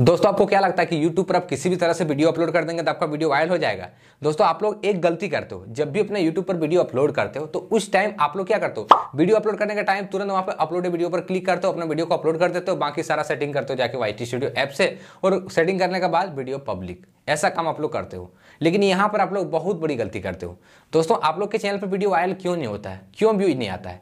दोस्तों आपको क्या लगता है कि YouTube पर आप किसी भी तरह से वीडियो अपलोड कर देंगे तो आपका वीडियो वायरल हो जाएगा दोस्तों आप लोग एक गलती करते हो जब भी अपने YouTube पर वीडियो अपलोड करते हो तो उस टाइम आप लोग क्या करते हो वीडियो अपलोड करने का टाइम तुरंत वहां पर अपलोड वीडियो पर क्लिक करते हो अपने वीडियो को अपलोड कर देते हो बाकी सारा सेटिंग करते हो जाके वाई स्टूडियो ऐप से और सेटिंग करने के बाद वीडियो पब्लिक ऐसा काम आप लोग करते हो लेकिन यहाँ पर आप लोग बहुत बड़ी गलती करते हो दोस्तों आप लोग के चैनल पर वीडियो वायरल क्यों नहीं होता है क्यों व्यू नहीं आता है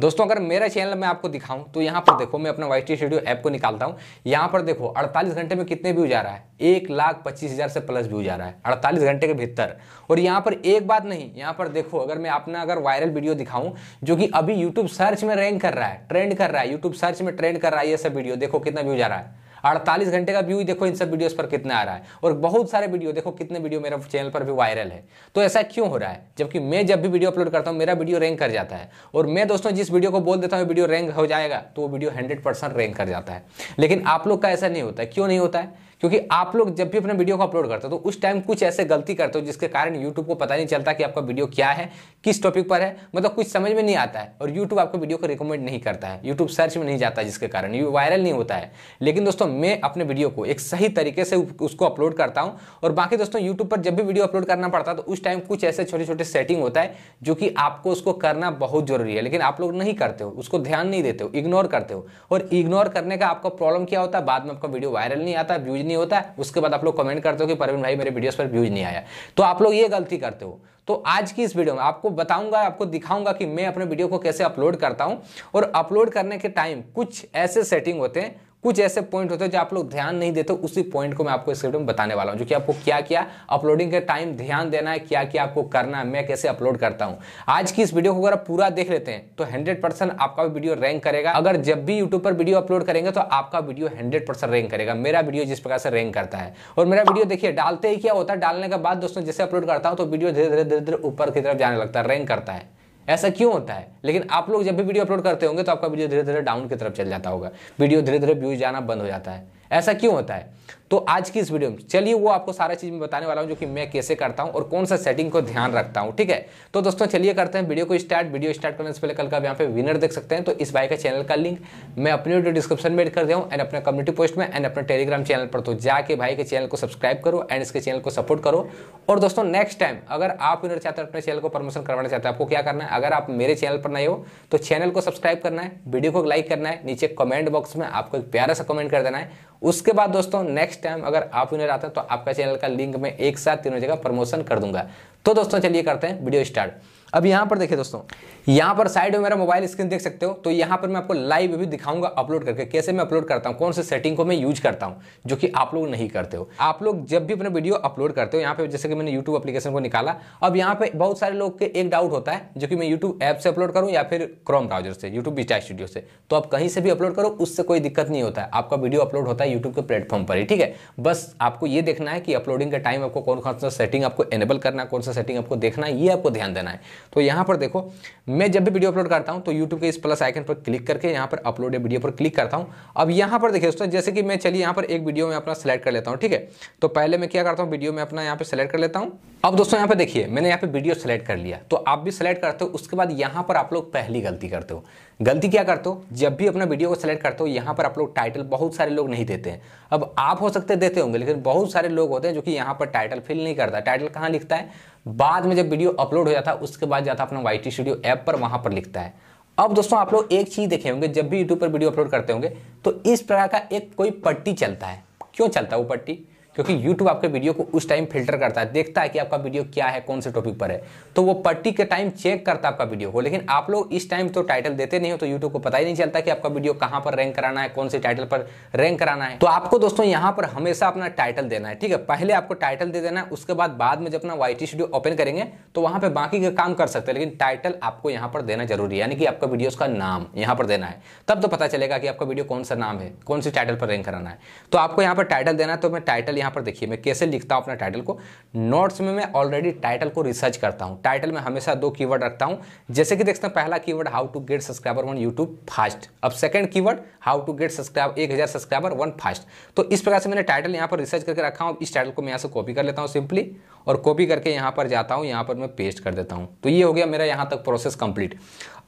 दोस्तों अगर मेरा चैनल मैं आपको दिखाऊं तो यहाँ पर देखो मैं अपना वाई स्टूडियो ऐप को निकालता हूँ यहाँ पर देखो 48 घंटे में कितने व्यू जा रहा है एक लाख पच्चीस हज़ार से प्लस व्यू जा रहा है 48 घंटे के भीतर और यहाँ पर एक बात नहीं यहाँ पर देखो अगर मैं अपना अगर वायरल वीडियो दिखाऊं जो कि अभी यूट्यूब सर्च में रैंक कर रहा है ट्रेंड कर रहा है यूट्यूब सर्च में ट्रेंड कर रहा है ये सब वीडियो देखो कितना व्यू जा रहा है अड़तालीस घंटे का व्यू देखो इन सब वीडियोस पर कितना आ रहा है और बहुत सारे वीडियो देखो कितने वीडियो मेरे चैनल पर भी वायरल है तो ऐसा क्यों हो रहा है जबकि मैं जब भी वीडियो अपलोड करता हूँ मेरा वीडियो रैंक कर जाता है और मैं दोस्तों जिस वीडियो को बोल देता हूँ वीडियो रैंक हो जाएगा तो वो वीडियो हंड्रेड रैंक कर जाता है लेकिन आप लोग का ऐसा नहीं होता है क्यों नहीं होता है क्योंकि आप लोग जब भी अपने वीडियो को अपलोड करते हो तो उस टाइम कुछ ऐसे गलती करते हो जिसके कारण यूट्यूब को पता नहीं चलता कि आपका वीडियो क्या है किस टॉपिक पर है मतलब कुछ समझ में नहीं आता है और यूट्यूब आपको वीडियो को रिकमेंड नहीं करता है यूट्यूब सर्च में नहीं जाता जिसके कारण ये वायरल नहीं होता है लेकिन दोस्तों मैं अपने वीडियो को एक सही तरीके से उसको अपलोड करता हूँ और बाकी दोस्तों यूट्यूब पर जब भी वीडियो अपलोड करना पड़ता है तो उस टाइम कुछ ऐसे छोटे छोटे सेटिंग होता है जो कि आपको उसको करना बहुत जरूरी है लेकिन आप लोग नहीं करते हो उसको ध्यान नहीं देते हो इग्नोर करते हो और इग्नोर करने का आपका प्रॉब्लम क्या होता है बाद में आपका वीडियो वायरल नहीं आता व्यूज नहीं होता है उसके बाद आप लोग कमेंट करते हो कि परवीन भाई मेरे वीडियोस पर व्यूज नहीं आया तो आप लोग ये गलती करते हो तो आज की इस वीडियो में आपको बताऊंगा आपको दिखाऊंगा कि मैं अपने वीडियो को कैसे अपलोड करता हूं और अपलोड करने के टाइम कुछ ऐसे सेटिंग होते हैं कुछ ऐसे पॉइंट होते हैं जो आप लोग ध्यान नहीं देते उसी पॉइंट को मैं आपको इस वीडियो में बताने वाला हूँ जो कि आपको क्या क्या अपलोडिंग के टाइम ध्यान देना है क्या क्या आपको करना है मैं कैसे अपलोड करता हूँ आज की इस वीडियो को अगर आप पूरा देख लेते हैं तो हंड्रेड आपका वीडियो रैंक करेगा अगर जब भी यूट्यूब पर वीडियो अपलोड करेंगे तो आपका वीडियो हंड्रेड रैंक करेगा मेरा वीडियो जिस प्रकार से रैंक करता है और मेरा वीडियो देखिए डालते ही क्या होता है डालने के बाद दोस्तों जैसे अपलोड करता हूँ तो वीडियो धीरे धीरे धीरे धीरे ऊपर की तरफ जाने लगता है रैंक करता है ऐसा क्यों होता है लेकिन आप लोग जब भी वीडियो अपलोड करते होंगे तो आपका वीडियो धीरे धीरे डाउन की तरफ चल जाता होगा वीडियो धीरे धीरे व्यूज जाना बंद हो जाता है ऐसा क्यों होता है तो आज की इस वीडियो में चलिए वो आपको सारा चीज़ मैं बताने वाला हूँ जो कि मैं कैसे करता हूँ और कौन सा सेटिंग को ध्यान रखता हूँ ठीक है तो दोस्तों चलिए करते हैं वीडियो को स्टार्ट वीडियो स्टार्ट करने से पहले कल का यहाँ पे विनर देख सकते हैं तो इस भाई का चैनल का लिंक मैं अपने वीडियो डिस्क्रिप्शन में एड कर दिया हूँ एंड अपने कम्युनिटी पोस्ट में एंड अपने टेलीग्राम चैनल पर तो जाके भाई के चैनल को सब्सक्राइब करो एंड इसके चैनल को सपोर्ट करो और दोस्तों नेक्स्ट टाइम अगर आप विनर चाहते हैं अपने चैनल को प्रमोशन करवाना चाहते हैं आपको क्या करना है अगर आप मेरे चैनल पर नहीं हो तो चैनल को सब्सक्राइब करना है वीडियो को लाइक करना है नीचे कमेंट बॉक्स में आपको एक प्यारा सा कमेंट कर देना है उसके बाद दोस्तों नेक्स्ट नेक्स्ट टाइम अगर आप विनर आते हैं तो आपका चैनल का लिंक मैं एक साथ तीनों जगह प्रमोशन कर दूंगा तो दोस्तों चलिए करते हैं वीडियो स्टार्ट अब यहाँ पर देखिए दोस्तों यहाँ पर साइड में मेरा मोबाइल स्क्रीन देख सकते हो तो यहाँ पर मैं आपको लाइव भी दिखाऊंगा अपलोड करके कैसे मैं अपलोड करता हूँ कौन से सेटिंग को मैं यूज करता हूँ जो कि आप लोग नहीं करते हो आप लोग जब भी अपने वीडियो अपलोड करते हो यहाँ पे जैसे कि मैंने यूट्यूब अपलीकेशन को निकाला अब यहाँ पर बहुत सारे लोग के एक डाउट होता है जो कि मैं यूट्यूब ऐप से अपलोड करूँ या फिर क्रोम ब्राउजर से यूट्यूब बिचा स्टूडियो से तो आप कहीं से भी अपलोड करो उससे कोई दिक्कत नहीं होता है आपका वीडियो अपलोड होता है यूट्यूब के प्लेटफॉर्म पर ही ठीक है बस आपको ये देखना है कि अपलोडिंग का टाइम आपको कौन कौन सा सेटिंग आपको एनेबल करना है कौन सा सेटिंग आपको देखना है ये आपको ध्यान देना है तो यहाँ पर देखो मैं जब भी वीडियो अपलोड करता हूँ तो यूट्यूब के इस प्लस आइकन पर क्लिक करके यहाँ पर अपलोड वीडियो पर क्लिक करता हूँ अब यहाँ पर देखिए दोस्तों जैसे कि मैं चलिए यहाँ पर एक वीडियो में अपना सेलेक्ट कर लेता हूँ ठीक है तो पहले मैं क्या करता हूँ वीडियो में अपना यहाँ पर सेलेक्ट कर लेता हूँ अब दोस्तों यहाँ पर देखिए मैंने यहाँ पर वीडियो सेलेक्ट कर लिया तो आप भी सेलेक्ट करते हो उसके बाद यहाँ पर आप लोग पहली गलती करते हो गलती क्या करते हो जब भी अपना वीडियो को सेलेक्ट करते हो यहाँ पर आप लोग टाइटल बहुत सारे लोग नहीं देते हैं अब आप हो सकते देते होंगे लेकिन बहुत सारे लोग होते हैं जो कि यहाँ पर टाइटल फिल नहीं करता टाइटल कहाँ लिखता है बाद में जब वीडियो अपलोड हो जाता है उसके बाद जाता है अपना वाई स्टूडियो ऐप पर वहां पर लिखता है अब दोस्तों आप लोग एक चीज़ देखे होंगे जब भी यूट्यूब पर वीडियो अपलोड करते होंगे तो इस प्रकार का एक कोई पट्टी चलता है क्यों चलता है वो पट्टी क्योंकि यूट्यूब आपके वीडियो को उस टाइम फिल्टर करता है देखता है कि आपका वीडियो क्या है कौन से टॉपिक पर है तो वो पट्टी के टाइम चेक करता है आपका वीडियो को लेकिन आप लोग इस टाइम तो टाइटल देते नहीं हो तो यूट्यूब को पता ही नहीं चलता कि आपका वीडियो कहाँ पर रैंक कराना है कौन से टाइटल पर रैंक कराना है तो आपको दोस्तों यहाँ पर हमेशा अपना टाइटल देना है ठीक है पहले आपको टाइटल दे देना है उसके बाद बाद में जब अपना वाई टी स्टूडियो ओपन करेंगे तो वहाँ पर बाकी का काम कर सकते हैं लेकिन टाइटल आपको यहाँ पर देना जरूरी है यानी कि आपका वीडियो का नाम यहाँ पर देना है तब तो पता चलेगा कि आपका वीडियो कौन सा नाम है कौन से टाइटल पर रैंक कराना है तो आपको यहाँ पर टाइटल देना है तो मैं टाइटल यहाँ पर देखिए मैं कैसे लिखता हूँ अपना टाइटल को नोट्स में मैं ऑलरेडी टाइटल को रिसर्च करता हूँ टाइटल में हमेशा दो कीवर्ड रखता हूँ जैसे कि देखते हैं पहला keyword how to get subscriber one YouTube fast अब second keyword how to get subscribe एक सब्सक्राइबर वन फास्ट तो इस प्रकार से मैंने टाइटल यहाँ पर रिसर्च करके रखा हूँ इस टाइटल को मैं यहाँ से कॉपी कर लेता हूँ सिंपली और कॉपी करके यहाँ पर जाता हूँ यहाँ पर मैं पेस्ट कर देता हूँ तो ये हो गया मेरा यहाँ तक प्रोसेस कंप्लीट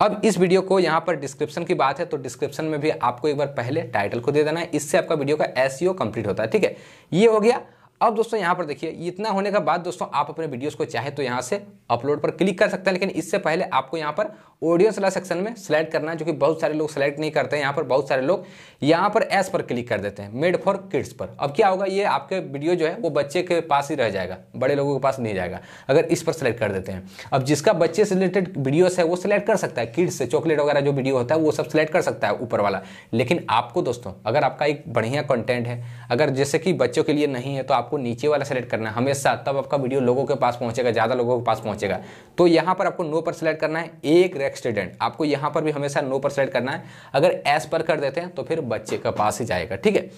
अब इस वीडियो को यहाँ पर डिस्क्रिप्शन की बात है तो डिस्क्रिप्शन में भी आपको एक बार पहले टाइटल को दे देना है इससे आपका वीडियो का एस कंप्लीट e होता है ठीक है ये हो गया अब दोस्तों यहाँ पर देखिए इतना होने के बाद दोस्तों आप अपने वीडियोस को चाहे तो यहाँ से अपलोड पर क्लिक कर सकते हैं लेकिन इससे पहले आपको यहाँ पर ऑडियो वाला सेक्शन में सेलेक्ट करना है जो कि बहुत सारे लोग सेलेक्ट नहीं करते हैं यहाँ पर बहुत सारे लोग यहाँ पर एस पर क्लिक कर देते हैं मेड फॉर किड्स पर अब क्या होगा ये आपके वीडियो जो है वो बच्चे के पास ही रह जाएगा बड़े लोगों के पास नहीं जाएगा अगर इस पर सेलेक्ट कर देते हैं अब जिसका बच्चे से रिलेटेड वीडियोस है वो सिलेक्ट कर सकता है किड्स से चॉकलेट वगैरह जो वीडियो होता है वो सब सिलेक्ट कर सकता है ऊपर वाला लेकिन आपको दोस्तों अगर आपका एक बढ़िया कंटेंट है अगर जैसे कि बच्चों के लिए नहीं है तो आप आपको नीचे वाला सेलेक्ट करना है हमेशा तब आपका वीडियो लोगों के पास पहुंचेगा ज़्यादा लोगों के पास पहुंचेगा तो यहां पर आपको नो पर सेलेक्ट करना है एक रेक्सटेडेंट आपको यहां पर भी हमेशा नो पर सेलेक्ट करना है अगर एस पर कर देते हैं तो फिर बच्चे के पास ही जाएगा ठीक है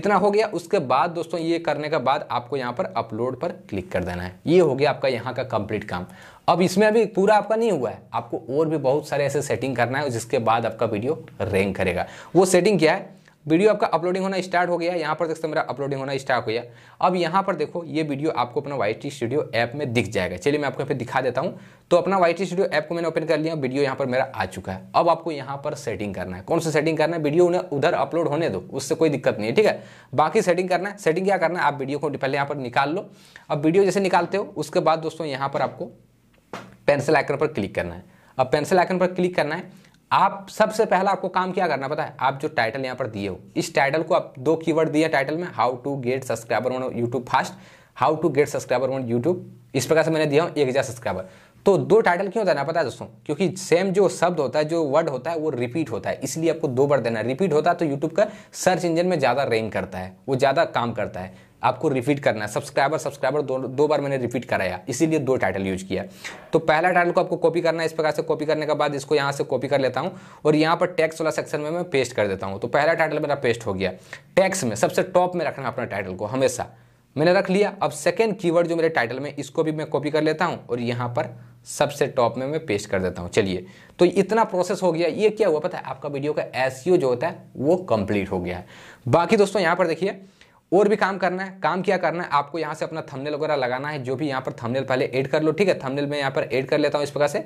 इतना हो गया उसके बाद दोस्तों ये करने के बाद आपको यहां पर अपलोड पर क्लिक कर देना है ये हो गया आपका यहाँ का कंप्लीट काम अब इसमें अभी पूरा आपका नहीं हुआ है आपको और भी बहुत सारे ऐसे सेटिंग करना है जिसके बाद आपका वीडियो रैंक करेगा वो सेटिंग क्या है वीडियो आपका अपलोडिंग होना स्टार्ट हो गया यहाँ पर देखते मेरा अपलोडिंग होना स्टार्ट हो गया अब यहाँ पर देखो ये वीडियो आपको अपना वाई स्टूडियो ऐप में दिख जाएगा चलिए मैं आपको यहाँ पे दिखा देता हूँ तो अपना वाई स्टूडियो ऐप को मैंने ओपन कर लिया वीडियो यहाँ पर मेरा आ चुका है अब आपको यहाँ पर सेटिंग करना है कौन सा सेटिंग करना है वीडियो उन्हें उधर अपलोड होने दो उससे कोई दिक्कत नहीं है ठीक है बाकी सेटिंग करना है सेटिंग क्या करना है आप वीडियो को पहले यहाँ पर निकाल लो अब वीडियो जैसे निकालते हो उसके बाद दोस्तों यहाँ पर आपको पेंसिल आइकन पर क्लिक करना है अब पेंसिल आइकन पर क्लिक करना है आप सबसे पहला आपको काम क्या करना पता है आप जो टाइटल यहाँ पर दिए हो इस टाइटल को आप दो कीवर्ड दिए टाइटल में how to get subscriber on YouTube fast how to get subscriber on YouTube इस प्रकार से मैंने दिया हूँ एक हज़ार सब्सक्राइबर तो दो टाइटल क्यों देना पता है दोस्तों क्योंकि सेम जो शब्द होता है जो वर्ड होता है वो रिपीट होता है इसलिए आपको दो बार देना है रिपीट होता है तो यूट्यूब का सर्च इंजन में ज़्यादा रैंक करता है वो ज़्यादा काम करता है आपको रिपीट करना है सब्सक्राइबर सब्सक्राइबर दो दो बार मैंने रिपीट कराया इसीलिए दो टाइटल यूज किया तो पहला टाइटल को आपको कॉपी करना है इस प्रकार से कॉपी करने के बाद इसको यहाँ से कॉपी कर लेता हूँ और यहाँ पर टैक्स वाला सेक्शन में मैं पेस्ट कर देता हूँ तो पहला टाइटल मेरा पेस्ट हो गया टैक्स में सबसे टॉप में रखना अपना टाइटल को हमेशा मैंने रख लिया अब सेकेंड कीवर्ड जो मेरे टाइटल में इसको भी मैं कॉपी कर लेता हूँ और यहाँ पर सबसे टॉप में मैं पेस्ट कर देता हूँ चलिए तो इतना प्रोसेस हो गया ये क्या हुआ पता है आपका वीडियो का एस e जो होता है वो कंप्लीट हो गया है बाकी दोस्तों यहाँ पर देखिए और भी काम करना है काम क्या करना है आपको यहां से अपना थंबनेल वगैरह लगाना है जो भी यहां पर थंबनेल पहले ऐड कर लो ठीक है थंबनेल मैं यहाँ पर ऐड कर लेता हूं इस प्रकार से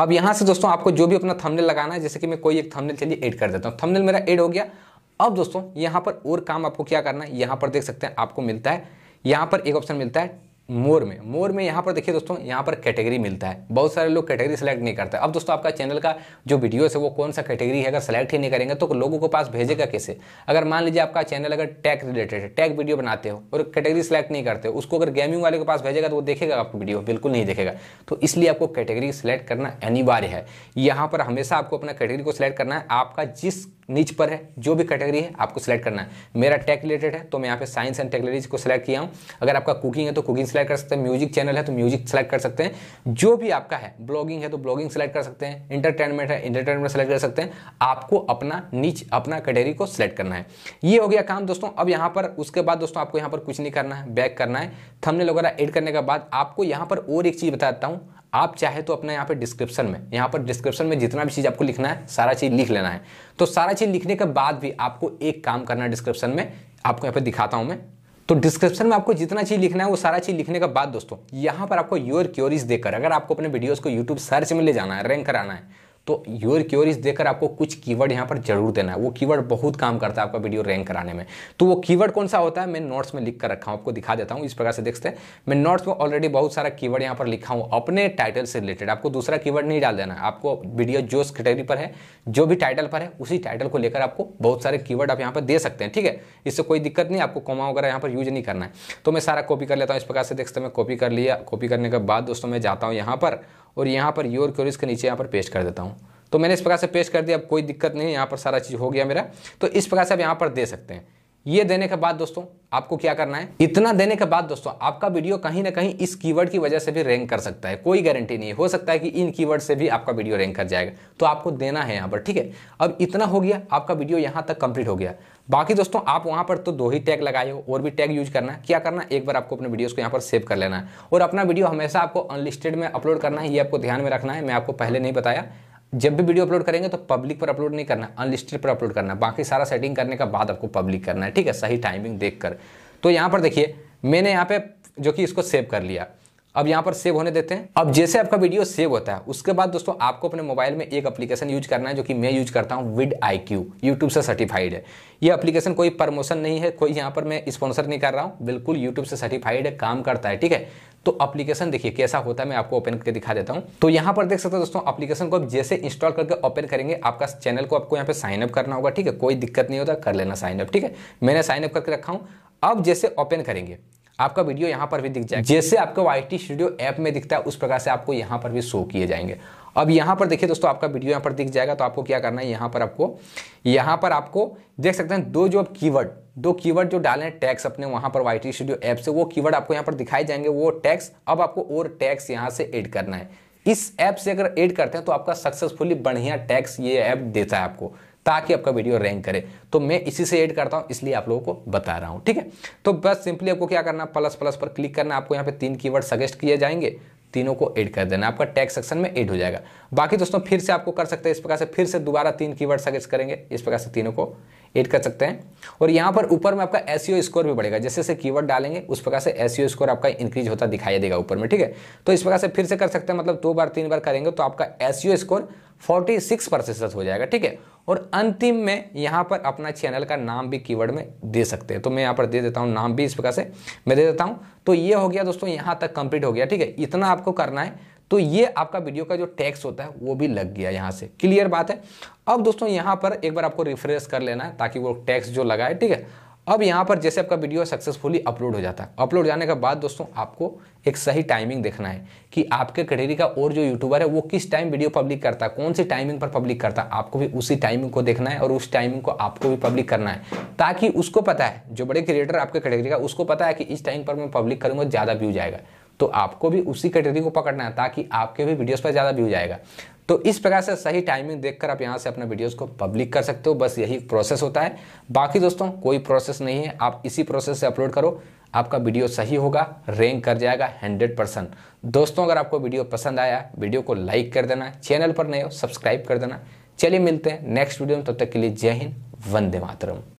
अब यहां से दोस्तों आपको जो भी अपना थंबनेल लगाना है जैसे कि मैं कोई एक थंबनेल चलिए ऐड कर देता हूं थंबनेल मेरा ऐड हो गया अब दोस्तों यहां पर और काम आपको क्या करना है यहां पर देख सकते हैं आपको मिलता है यहां पर एक ऑप्शन मिलता है मोर में मोर में यहाँ पर देखिए दोस्तों यहाँ पर कैटेगरी मिलता है बहुत सारे लोग कैटेगरी सेलेक्ट नहीं करते अब दोस्तों आपका चैनल का जो वीडियोस है वो कौन सा कैटेगरी है अगर सेलेक्ट ही नहीं करेंगे तो लोगों के पास भेजेगा कैसे अगर मान लीजिए आपका चैनल अगर टैग रिलेटेड है टैग वीडियो बनाते हो और कैटेगरी सेलेक्ट नहीं करते उसको अगर गेमिंग वाले के पास भेजेगा तो वो देखेगा आपकी वीडियो बिल्कुल नहीं देखेगा तो इसलिए आपको कैटेगरी सेलेक्ट करना अनिवार्य है यहाँ पर हमेशा आपको अपना कैटेगरी को सिलेक्ट करना है आपका जिस नीच पर है जो भी कैटेगरी है आपको सेलेक्ट करना है मेरा टेक रिलेटेड है तो मैं यहाँ पे साइंस एंड टेक्नोलॉजी को सिलेक्ट किया हूँ अगर आपका कुकिंग है तो कुकिंग सेलेक्ट कर सकते हैं म्यूजिक चैनल है तो म्यूजिक सेलेक्ट कर सकते हैं जो भी आपका है ब्लॉगिंग है तो ब्लॉगिंग सेलेक्ट कर सकते हैं इंटरटेनमेंट है इंटरटेनमेंट सेलेक्ट कर सकते हैं आपको अपना नीच अपना कैटेगरी को सिलेक्ट करना है ये हो गया काम दोस्तों अब यहाँ पर उसके बाद दोस्तों आपको यहाँ पर कुछ नहीं करना है बैक करना है थमने वगैरह एड करने के बाद आपको यहाँ पर और एक चीज़ बताता हूँ आप चाहे तो अपना यहाँ पे डिस्क्रिप्शन में यहाँ पर डिस्क्रिप्शन में जितना भी चीज़ आपको लिखना है सारा चीज़ लिख लेना है तो सारा चीज़ लिखने के बाद भी आपको एक काम करना है डिस्क्रिप्शन में आपको यहाँ पर दिखाता हूँ मैं तो डिस्क्रिप्शन में आपको जितना चीज़ लिखना है वो सारा चीज़ लिखने के बाद दोस्तों यहाँ पर आपको योर क्योरीज देकर अगर आपको अपने वीडियोज़ को यूट्यूब सर्च में ले जाना है रैंक कराना है तो योर क्योरीज देकर आपको कुछ कीवर्ड यहाँ पर जरूर देना है वो कीवर्ड बहुत काम करता है आपका वीडियो रैंक कराने में तो वो कीवर्ड कौन सा होता है मैं नोट्स में लिख कर रखा हूँ आपको दिखा देता हूँ इस प्रकार से देखते हैं मैं नोट्स में ऑलरेडी बहुत सारा कीवर्ड यहाँ पर लिखा हूँ अपने टाइटल से रिलेटेड आपको दूसरा कीवर्ड नहीं डाल देना आपको वीडियो जो कैटेगरी पर है जो भी टाइटल पर है उसी टाइटल को लेकर आपको बहुत सारे कीवर्ड आप यहाँ पर दे सकते हैं ठीक है इससे कोई दिक्कत नहीं आपको कोमा वगैरह यहाँ पर यूज नहीं करना है तो मैं सारा कॉपी कर लेता हूँ इस प्रकार से देखते मैं कॉपी कर लिया कॉपी करने के बाद दोस्तों मैं जाता हूँ यहाँ पर और यहाँ पर योर क्वेरीज के नीचे यहाँ पर पेस्ट कर देता हूँ तो मैंने इस प्रकार से पेस्ट कर दिया अब कोई दिक्कत नहीं यहाँ पर सारा चीज़ हो गया मेरा तो इस प्रकार से आप यहाँ पर दे सकते हैं ये देने के बाद दोस्तों आपको क्या करना है इतना देने के बाद दोस्तों आपका वीडियो कहीं ना कहीं इस कीवर्ड की वजह से भी रैंक कर सकता है कोई गारंटी नहीं हो सकता है कि इन कीवर्ड से भी आपका वीडियो रैंक कर जाएगा तो आपको देना है यहाँ पर ठीक है अब इतना हो गया आपका वीडियो यहां तक कंप्लीट हो गया बाकी दोस्तों आप वहां पर तो दो ही टैग लगाए हो और भी टैग यूज करना है क्या करना एक बार आपको अपने वीडियोस को यहाँ पर सेव कर लेना है और अपना वीडियो हमेशा आपको अनलिस्टेड में अपलोड करना है ये आपको ध्यान में रखना है मैं आपको पहले नहीं बताया जब भी वीडियो अपलोड करेंगे तो पब्लिक पर अपलोड नहीं करना अनलिस्टेड पर अपलोड करना बाकी सारा सेटिंग करने के बाद आपको पब्लिक करना है ठीक है सही टाइमिंग देख कर तो यहाँ पर देखिए मैंने यहाँ पे जो कि इसको सेव कर लिया अब यहाँ पर सेव होने देते हैं अब जैसे आपका वीडियो सेव होता है उसके बाद दोस्तों आपको अपने मोबाइल में एक एप्लीकेशन यूज करना है जो कि मैं यूज करता हूँ विड आई क्यू यूट्यूब से सर्टिफाइड है ये एप्लीकेशन कोई प्रमोशन नहीं है कोई यहाँ पर मैं स्पॉन्सर नहीं कर रहा हूँ बिल्कुल यूट्यूब से सर्टिफाइड है काम करता है ठीक है तो अप्लीकेशन देखिए कैसा होता है मैं आपको ओपन करके दिखा देता हूँ तो यहाँ पर देख सकते हो दोस्तों अपलीकेशन को आप जैसे इंस्टॉल करके ओपन करेंगे आपका चैनल को आपको यहाँ पे साइनअप करना होगा ठीक है कोई दिक्कत नहीं होता कर लेना साइनअप ठीक है मैंने साइनअप करके रखा हूँ अब जैसे ओपन करेंगे आपका वीडियो यहाँ पर भी दिख जाएगा जैसे आपको वाई टी स्टूडियो ऐप में दिखता है उस प्रकार से आपको यहाँ पर भी शो किए जाएंगे अब यहाँ पर देखिए दोस्तों आपका वीडियो यहाँ पर दिख जाएगा तो आपको क्या करना है यहाँ पर आपको यहाँ पर आपको देख सकते हैं दो जो आप कीवर्ड दो कीवर्ड जो डालें टैक्स अपने वहाँ पर वाई टी स्टूडियो ऐप से वो कीवर्ड आपको यहाँ पर दिखाई जाएंगे वो टैक्स अब आपको और टैक्स यहाँ से एड करना है इस ऐप से अगर एड करते हैं तो आपका सक्सेसफुली बढ़िया टैक्स ये ऐप देता है आपको ताकि आपका वीडियो रैंक करे तो मैं इसी से ऐड करता हूं इसलिए आप लोगों को बता रहा हूं ठीक है तो बस सिंपली आपको क्या करना प्लस प्लस पर क्लिक करना आपको यहाँ पे तीन कीवर्ड सजेस्ट किए जाएंगे तीनों को ऐड कर देना आपका टैग सेक्शन में ऐड हो जाएगा बाकी दोस्तों फिर से आपको कर सकते हैं इस प्रकार से फिर से दोबारा तीन कीवर्ड सजेस्ट करेंगे इस प्रकार से तीनों को एड कर सकते हैं और यहाँ पर ऊपर में आपका एस स्कोर e भी बढ़ेगा जैसे जैसे कीवर्ड डालेंगे उस प्रकार से एस स्कोर e आपका इंक्रीज होता दिखाई देगा ऊपर में ठीक है तो इस प्रकार से फिर से कर सकते हैं मतलब दो बार तीन बार करेंगे तो आपका एस स्कोर 46 प्रतिशत हो जाएगा ठीक है और अंतिम में यहाँ पर अपना चैनल का नाम भी कीवर्ड में दे सकते हैं तो मैं यहाँ पर दे देता हूँ नाम भी इस प्रकार से मैं दे देता हूँ तो ये हो गया दोस्तों यहाँ तक कंप्लीट हो गया ठीक है इतना आपको करना है तो ये आपका वीडियो का जो टैक्स होता है वो भी लग गया यहाँ से क्लियर बात है अब दोस्तों यहाँ पर एक बार आपको रिफ्रेश कर लेना है ताकि वो टैक्स जो लगाए ठीक है अब यहाँ पर जैसे आपका वीडियो सक्सेसफुली अपलोड हो जाता है अपलोड जाने के बाद दोस्तों आपको एक सही टाइमिंग देखना है कि आपके कटेरी का और जो यूट्यूबर है वो किस टाइम वीडियो पब्लिक करता है कौन सी टाइमिंग पर पब्लिक करता है आपको भी उसी टाइमिंग को देखना है और उस टाइमिंग को आपको भी पब्लिक करना है ताकि उसको पता है जो बड़े क्रिएटर आपके कैटेगरी का उसको पता है कि इस टाइम पर मैं पब्लिक करूँगा ज़्यादा व्यू जाएगा तो आपको भी उसी कैटेगरी को पकड़ना है ताकि आपके भी वीडियोस पर ज़्यादा व्यू जाएगा तो इस प्रकार से सही टाइमिंग देखकर आप यहाँ से अपने वीडियोस को पब्लिक कर सकते हो बस यही प्रोसेस होता है बाकी दोस्तों कोई प्रोसेस नहीं है आप इसी प्रोसेस से अपलोड करो आपका वीडियो सही होगा रैंक कर जाएगा हंड्रेड परसेंट दोस्तों अगर आपको वीडियो पसंद आया वीडियो को लाइक कर देना चैनल पर नए हो सब्सक्राइब कर देना चलिए मिलते हैं नेक्स्ट वीडियो में तब तो तक के लिए जय हिंद वंदे मातरम